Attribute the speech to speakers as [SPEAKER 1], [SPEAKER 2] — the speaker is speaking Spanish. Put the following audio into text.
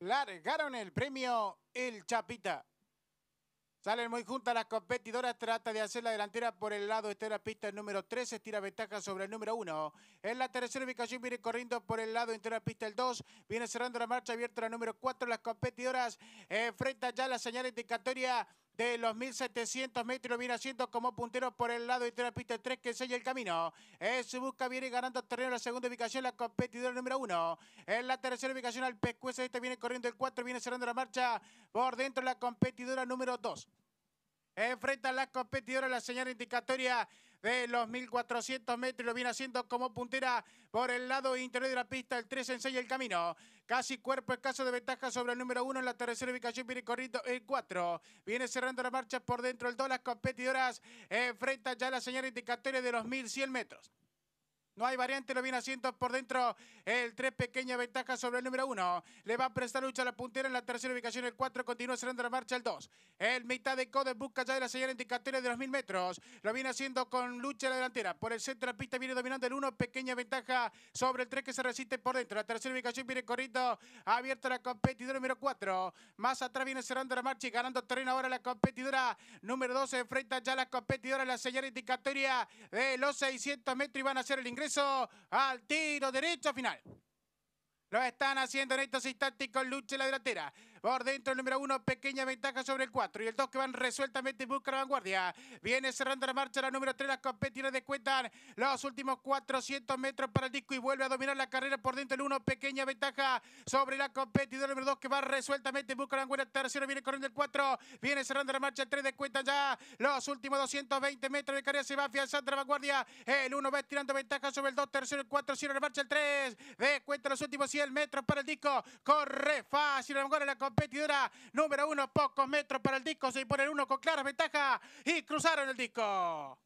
[SPEAKER 1] largaron el premio El Chapita. Salen muy juntas las competidoras, trata de hacer la delantera por el lado este de la pista, el número 3 estira ventaja sobre el número 1. En la tercera ubicación viene corriendo por el lado este de la pista el 2, viene cerrando la marcha abierta la número 4, las competidoras eh, enfrentan ya la señal indicatoria de los 1700 metros, viene haciendo como puntero por el lado y la pista 3 que sella el camino. En eh, su busca viene ganando terreno en la segunda ubicación, la competidora número 1. En la tercera ubicación al pescuezo, este viene corriendo el 4, viene cerrando la marcha por dentro la competidora número 2. Enfrenta a la competidora la señal indicatoria de los 1400 metros. Lo viene haciendo como puntera por el lado interior de la pista. El 3 enseña el camino. Casi cuerpo escaso de ventaja sobre el número 1 en la tercera ubicación. Viene corriendo el 4. Viene cerrando la marcha por dentro. El 2. Las competidoras eh, enfrentan ya la señal indicatoria de los 1100 metros. No hay variante, lo viene haciendo por dentro. El 3, pequeña ventaja sobre el número 1. Le va a prestar lucha a la puntera en la tercera ubicación. El 4 continúa cerrando la marcha. El 2. El mitad de CODE busca ya de la señal indicatoria de los 1000 metros. Lo viene haciendo con lucha a la delantera. Por el centro de la pista viene dominando el 1. Pequeña ventaja sobre el 3 que se resiste por dentro. La tercera ubicación viene corriendo. abierto la competidora número 4. Más atrás viene cerrando la marcha y ganando terreno ahora la competidora número 2. Enfrenta ya la competidora la señal indicatoria de los 600 metros y van a hacer el ingreso al tiro derecho final. Lo están haciendo en estos instantes con lucha en la delantera. Por dentro el número uno, pequeña ventaja sobre el cuatro. Y el dos que van resueltamente en busca la vanguardia. Viene cerrando la marcha la número 3. Las de descuentan los últimos 400 metros para el disco y vuelve a dominar la carrera por dentro el 1. Pequeña ventaja sobre la competidora número dos que va resueltamente en busca la vanguardia. Tercero viene corriendo el cuatro. Viene cerrando la marcha el 3. Descuentan ya los últimos 220 metros de carrera. Se va afianzando la vanguardia. El uno va tirando ventaja sobre el 2. Tercero el cuatro, Cierra la marcha el 3. cuenta los últimos 100 metros para el disco. Corre fácil la vanguardia competidora número uno, pocos metros para el disco, se impone el uno con clara ventaja y cruzaron el disco.